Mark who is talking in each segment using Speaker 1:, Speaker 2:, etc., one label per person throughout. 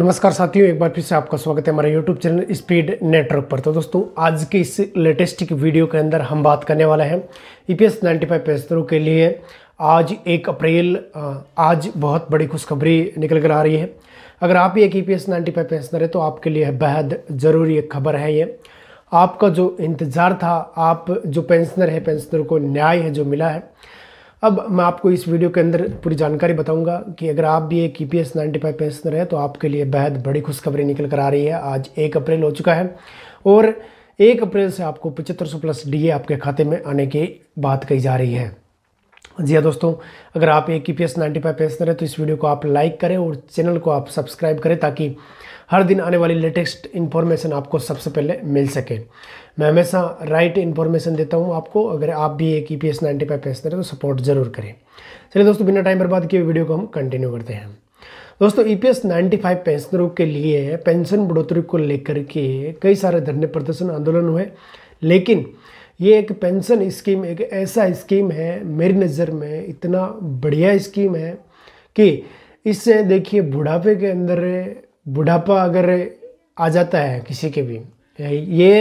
Speaker 1: नमस्कार साथियों एक बार फिर से आपका स्वागत है हमारे YouTube चैनल स्पीड नेटवर्क पर तो दोस्तों आज के इस लेटेस्ट वीडियो के अंदर हम बात करने वाले हैं E P S ninety five के लिए आज एक अप्रैल आज बहुत बड़ी खुशखबरी निकल कर आ रही है अगर आप एक E P S ninety five pensioner है तो आपके लिए बेहद ज़रूरी एक खबर है ये आपका जो इंतज़ार था आप जो पेंशनर है पेंशनर को न्याय है जो मिला है अब मैं आपको इस वीडियो के अंदर पूरी जानकारी बताऊंगा कि अगर आप भी एक E e P S ninety five pensioner है तो आपके लिए बेहद बड़ी खुशखबरी निकल कर आ रही है आज एक अप्रैल हो चुका है और एक अप्रैल से आपको पचहत्तर सौ प्लस डी आपके खाते में आने की बात कही जा रही है जी हाँ दोस्तों अगर आप एक E e P S ninety five pensioner है तो इस वीडियो को आप लाइक करें और चैनल को आप सब्सक्राइब करें ताकि हर दिन आने वाली लेटेस्ट इन्फॉर्मेशन आपको सबसे पहले मिल सके मैं हमेशा राइट इन्फॉर्मेशन देता हूँ आपको अगर आप भी एक E P S ninety five पेस्ट तो सपोर्ट ज़रूर करें चलिए दोस्तों बिना टाइम बर्बाद किए वीडियो को हम कंटिन्यू करते हैं दोस्तों E P S ninety five पेंशनरों के लिए पेंशन बढ़ोतरी को लेकर के कई सारे धरने प्रदर्शन आंदोलन हुए लेकिन ये एक पेंशन स्कीम एक ऐसा स्कीम है मेरी नज़र में इतना बढ़िया स्कीम है कि इससे देखिए बुढ़ापे के अंदर बुढ़ापा अगर आ जाता है किसी के भी ये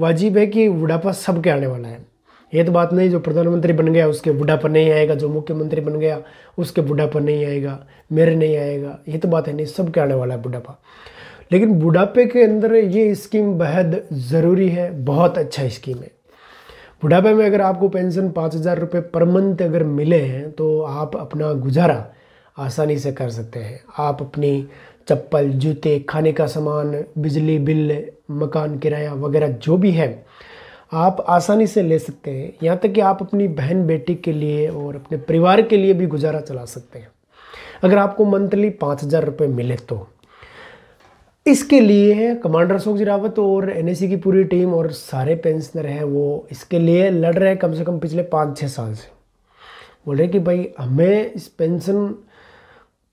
Speaker 1: वाजिब है कि बुढ़ापा सब के आने वाला है ये तो बात नहीं जो प्रधानमंत्री बन गया उसके बुढ़ापा नहीं आएगा जो मुख्यमंत्री बन गया उसके बुढ़ापा नहीं आएगा मेरे नहीं आएगा ये तो बात है नहीं सब के आने वाला है बुढ़ापा लेकिन बुढ़ापे के अंदर ये स्कीम बेहद ज़रूरी है बहुत अच्छा स्कीम है बुढ़ापे में अगर आपको पेंशन पाँच हज़ार रुपये पर मंथ अगर मिले हैं तो आप अपना गुजारा आसानी से कर सकते हैं आप अपनी चप्पल जूते खाने का सामान बिजली बिल मकान किराया वगैरह जो भी है आप आसानी से ले सकते हैं यहाँ तक कि आप अपनी बहन बेटी के लिए और अपने परिवार के लिए भी गुजारा चला सकते हैं अगर आपको मंथली पाँच हज़ार रुपये मिले तो इसके लिए कमांडर अशोक जी रावत और एन की पूरी टीम और सारे पेंशनर हैं वो इसके लिए लड़ रहे हैं कम से कम पिछले पाँच छः साल से बोल रहे कि भाई हमें इस पेंशन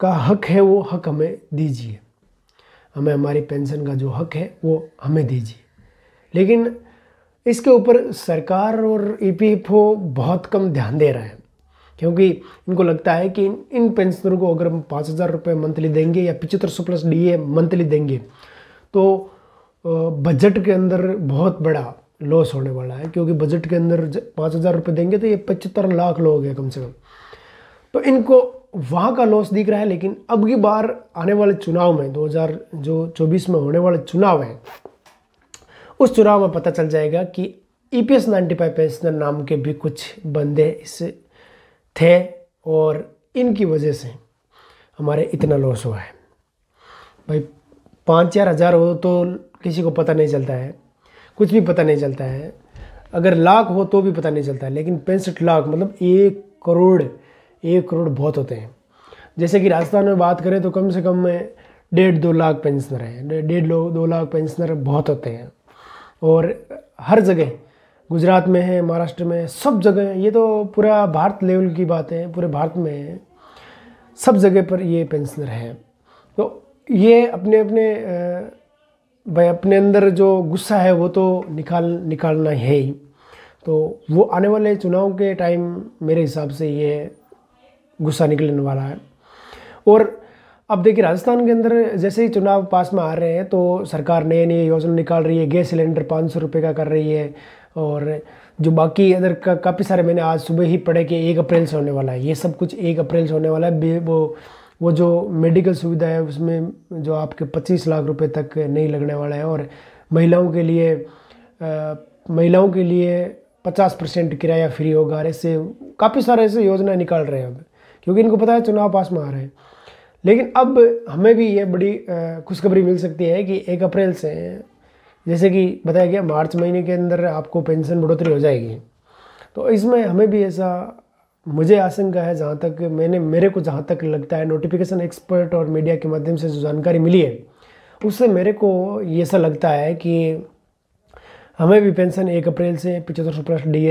Speaker 1: का हक है वो हक हमें दीजिए हमें हमारी पेंशन का जो हक है वो हमें दीजिए लेकिन इसके ऊपर सरकार और ई e बहुत कम ध्यान दे रहे हैं क्योंकि इनको लगता है कि इन पेंशनरों को अगर हम पाँच हज़ार रुपये मंथली देंगे या पिचहत्तर सौ प्लस डी ए मंथली देंगे तो बजट के अंदर बहुत बड़ा लॉस होने वाला है क्योंकि बजट के अंदर पाँच हज़ार रुपये देंगे तो ये पचहत्तर लाख लोग हैं कम से कम तो इनको वहाँ का लॉस दिख रहा है लेकिन अब की बार आने वाले चुनाव में 2000 जो 24 में होने वाले चुनाव है उस चुनाव में पता चल जाएगा कि E P S ninety five pensioner नाम के भी कुछ बंदे इस थे और इनकी वजह से हमारे इतना लॉस हुआ है भाई पाँच चार हज़ार हो तो किसी को पता नहीं चलता है कुछ भी पता नहीं चलता है अगर लाख हो तो भी पता नहीं चलता है लेकिन पैंसठ लाख मतलब एक करोड़ एक करोड़ बहुत होते हैं जैसे कि राजस्थान में बात करें तो कम से कम में डेढ़ दो लाख पेंशनर हैं डेढ़ लोग दो लाख पेंशनर बहुत होते हैं और हर जगह गुजरात में है महाराष्ट्र में सब जगह ये तो पूरा भारत लेवल की बात है पूरे भारत में सब जगह पर ये पेंशनर हैं तो ये अपने अपने भाई अपने अंदर जो गुस्सा है वो तो निकाल निकालना है ही तो वो आने वाले चुनाव के टाइम मेरे हिसाब से ये गुस्सा निकलने वाला है और अब देखिए राजस्थान के अंदर जैसे ही चुनाव पास में आ रहे हैं तो सरकार नए नए योजना निकाल रही है गैस सिलेंडर पाँच सौ रुपये का कर रही है और जो बाकी अदर का काफ़ी सारे मैंने आज सुबह ही पढ़े कि एक अप्रैल से होने वाला है ये सब कुछ एक अप्रैल से होने वाला है वो वो जो मेडिकल सुविधा है उसमें जो आपके पच्चीस लाख रुपये तक नहीं लगने वाला है और महिलाओं के लिए महिलाओं के लिए पचास परसेंट किराया फ्री होगा और ऐसे काफ़ी सारे ऐसे योजना निकाल रहे हैं अब क्योंकि इनको पता है चुनाव पास में आ रहे हैं लेकिन अब हमें भी ये बड़ी खुशखबरी मिल सकती है कि एक अप्रैल से जैसे कि बताया गया मार्च महीने के अंदर आपको पेंशन बढ़ोतरी हो जाएगी तो इसमें हमें भी ऐसा मुझे आशंका है जहाँ तक मैंने मेरे को जहाँ तक लगता है नोटिफिकेशन एक्सपर्ट और मीडिया के माध्यम से जो जानकारी मिली है उससे मेरे को ये ऐसा लगता है कि हमें भी पेंशन एक अप्रैल से पिछहत्तर सौ प्लस डी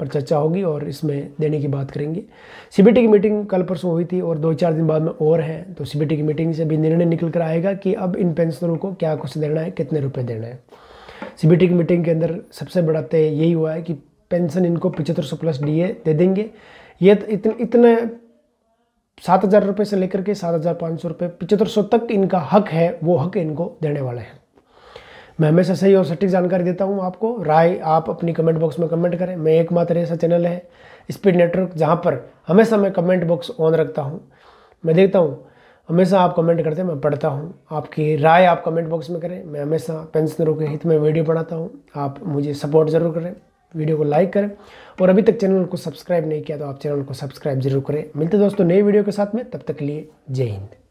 Speaker 1: पर चर्चा होगी और इसमें देने की बात करेंगे सीबीटी की मीटिंग कल परसों हुई थी और दो चार दिन बाद में और है तो सीबीटी की मीटिंग से भी निर्णय निकल कर आएगा कि अब इन पेंशनरों को क्या कुछ देना है कितने रुपये देना है सीबीटी की मीटिंग के अंदर सबसे बड़ा तय यही हुआ है कि पेंशन इनको पिछहत्तर सौ प्लस डी दे देंगे ये इतने इतने सात हज़ार रुपये से लेकर के सात हज़ार पाँच सौ रुपये पचहत्तर सौ तक इनका हक है वो हक इनको देने वाले हैं मैं हमेशा सही और सटीक जानकारी देता हूँ आपको राय आप अपनी कमेंट बॉक्स में कमेंट करें मैं एकमात्र ऐसा चैनल है स्पीड नेटवर्क जहाँ पर हमेशा मैं कमेंट बॉक्स ऑन रखता हूँ मैं देखता हूँ हमेशा आप कमेंट करते हैं मैं पढ़ता हूँ आपकी राय आप कमेंट बॉक्स में करें मैं हमेशा पेंशनरों के हित में वीडियो बनाता हूँ आप मुझे सपोर्ट ज़रूर करें वीडियो को लाइक करें और अभी तक चैनल को सब्सक्राइब नहीं किया तो आप चैनल को सब्सक्राइब जरूर करें मिलते दोस्तों नए वीडियो के साथ में तब तक के लिए जय हिंद